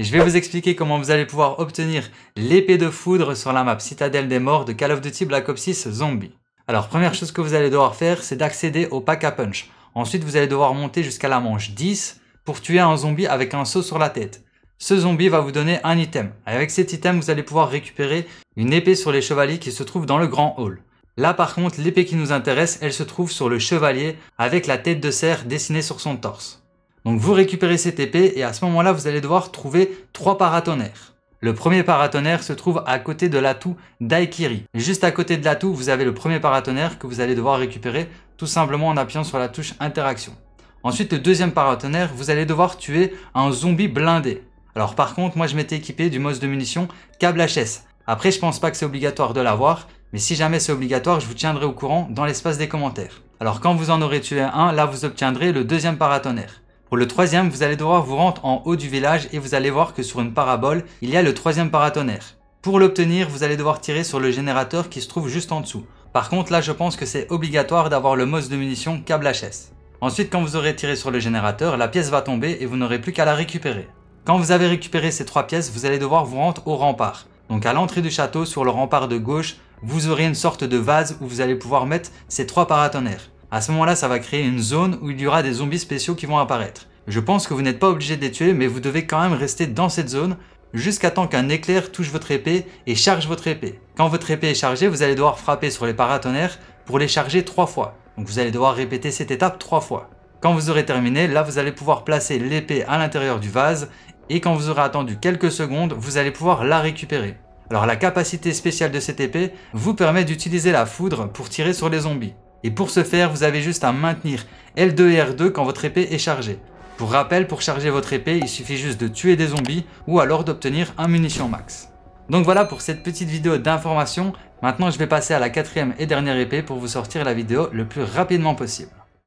Et je vais vous expliquer comment vous allez pouvoir obtenir l'épée de foudre sur la map Citadelle des Morts de Call of Duty Black Ops 6 Zombie. Alors première chose que vous allez devoir faire, c'est d'accéder au pack à punch. Ensuite, vous allez devoir monter jusqu'à la manche 10 pour tuer un zombie avec un saut sur la tête. Ce zombie va vous donner un item. Avec cet item, vous allez pouvoir récupérer une épée sur les chevaliers qui se trouve dans le grand hall. Là par contre, l'épée qui nous intéresse, elle se trouve sur le chevalier avec la tête de cerf dessinée sur son torse. Donc vous récupérez cette épée et à ce moment-là, vous allez devoir trouver trois paratonnerres. Le premier paratonnerre se trouve à côté de l'atout Daikiri. Juste à côté de l'atout, vous avez le premier paratonnerre que vous allez devoir récupérer tout simplement en appuyant sur la touche interaction. Ensuite, le deuxième paratonnerre, vous allez devoir tuer un zombie blindé. Alors par contre, moi je m'étais équipé du MOS de munitions câble HS. Après, je pense pas que c'est obligatoire de l'avoir, mais si jamais c'est obligatoire, je vous tiendrai au courant dans l'espace des commentaires. Alors quand vous en aurez tué un, là vous obtiendrez le deuxième paratonnerre. Pour le troisième, vous allez devoir vous rendre en haut du village et vous allez voir que sur une parabole, il y a le troisième paratonnerre. Pour l'obtenir, vous allez devoir tirer sur le générateur qui se trouve juste en dessous. Par contre, là, je pense que c'est obligatoire d'avoir le MOS de munitions câble HS. Ensuite, quand vous aurez tiré sur le générateur, la pièce va tomber et vous n'aurez plus qu'à la récupérer. Quand vous avez récupéré ces trois pièces, vous allez devoir vous rendre au rempart. Donc à l'entrée du château, sur le rempart de gauche, vous aurez une sorte de vase où vous allez pouvoir mettre ces trois paratonnerres. À ce moment-là, ça va créer une zone où il y aura des zombies spéciaux qui vont apparaître. Je pense que vous n'êtes pas obligé de les tuer, mais vous devez quand même rester dans cette zone jusqu'à temps qu'un éclair touche votre épée et charge votre épée. Quand votre épée est chargée, vous allez devoir frapper sur les paratonnerres pour les charger trois fois. Donc vous allez devoir répéter cette étape trois fois. Quand vous aurez terminé, là vous allez pouvoir placer l'épée à l'intérieur du vase et quand vous aurez attendu quelques secondes, vous allez pouvoir la récupérer. Alors la capacité spéciale de cette épée vous permet d'utiliser la foudre pour tirer sur les zombies. Et pour ce faire, vous avez juste à maintenir L2 et R2 quand votre épée est chargée. Pour rappel, pour charger votre épée, il suffit juste de tuer des zombies ou alors d'obtenir un munition max. Donc voilà pour cette petite vidéo d'information. Maintenant, je vais passer à la quatrième et dernière épée pour vous sortir la vidéo le plus rapidement possible.